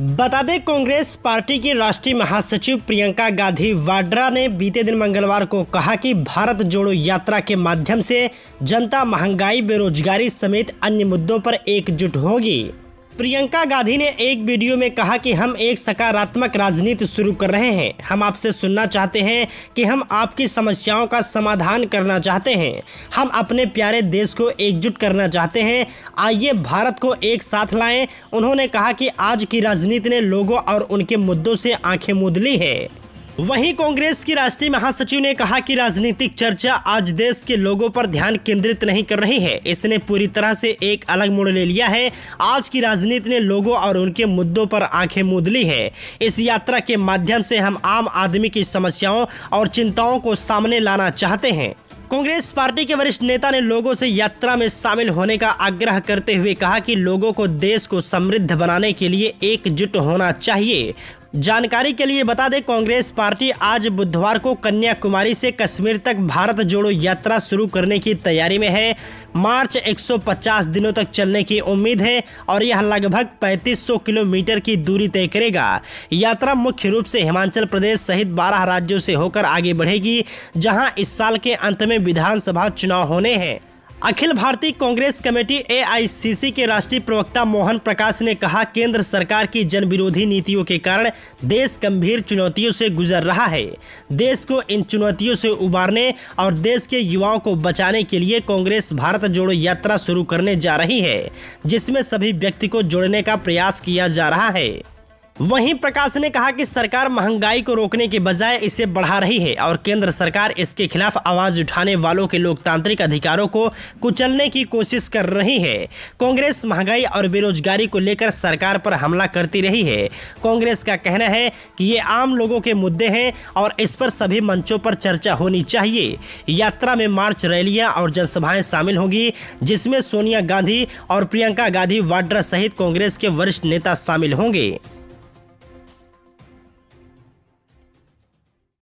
बता दें कांग्रेस पार्टी की राष्ट्रीय महासचिव प्रियंका गांधी वाड्रा ने बीते दिन मंगलवार को कहा कि भारत जोड़ो यात्रा के माध्यम से जनता महंगाई बेरोजगारी समेत अन्य मुद्दों पर एकजुट होगी प्रियंका गांधी ने एक वीडियो में कहा कि हम एक सकारात्मक राजनीति शुरू कर रहे हैं हम आपसे सुनना चाहते हैं कि हम आपकी समस्याओं का समाधान करना चाहते हैं हम अपने प्यारे देश को एकजुट करना चाहते हैं आइए भारत को एक साथ लाएं उन्होंने कहा कि आज की राजनीति ने लोगों और उनके मुद्दों से आंखें मूंद ली है वहीं कांग्रेस की राष्ट्रीय महासचिव ने कहा कि राजनीतिक चर्चा आज देश के लोगों पर ध्यान केंद्रित नहीं कर रही है इसने पूरी तरह से एक अलग मोड़ ले लिया है आज की राजनीति ने लोगों और उनके मुद्दों पर आंखें मूंद ली है इस यात्रा के माध्यम से हम आम आदमी की समस्याओं और चिंताओं को सामने लाना चाहते हैं कांग्रेस पार्टी के वरिष्ठ नेता ने लोगों से यात्रा में शामिल होने का आग्रह करते हुए कहा कि लोगों को देश को समृद्ध बनाने के लिए एकजुट होना चाहिए जानकारी के लिए बता दें कांग्रेस पार्टी आज बुधवार को कन्याकुमारी से कश्मीर तक भारत जोड़ो यात्रा शुरू करने की तैयारी में है मार्च 150 दिनों तक चलने की उम्मीद है और यह लगभग 3500 किलोमीटर की दूरी तय करेगा यात्रा मुख्य रूप से हिमाचल प्रदेश सहित 12 राज्यों से होकर आगे बढ़ेगी जहां इस साल के अंत में विधानसभा चुनाव होने हैं अखिल भारतीय कांग्रेस कमेटी एआईसीसी के राष्ट्रीय प्रवक्ता मोहन प्रकाश ने कहा केंद्र सरकार की जन विरोधी नीतियों के कारण देश गंभीर चुनौतियों से गुजर रहा है देश को इन चुनौतियों से उबारने और देश के युवाओं को बचाने के लिए कांग्रेस भारत जोड़ो यात्रा शुरू करने जा रही है जिसमें सभी व्यक्ति को जोड़ने का प्रयास किया जा रहा है वहीं प्रकाश ने कहा कि सरकार महंगाई को रोकने के बजाय इसे बढ़ा रही है और केंद्र सरकार इसके खिलाफ आवाज उठाने वालों के लोकतांत्रिक अधिकारों को कुचलने की कोशिश कर रही है कांग्रेस महंगाई और बेरोजगारी को लेकर सरकार पर हमला करती रही है कांग्रेस का कहना है कि ये आम लोगों के मुद्दे हैं और इस पर सभी मंचों पर चर्चा होनी चाहिए यात्रा में मार्च रैलियां और जनसभाएं शामिल होंगी जिसमें सोनिया गांधी और प्रियंका गांधी वाड्रा सहित कांग्रेस के वरिष्ठ नेता शामिल होंगे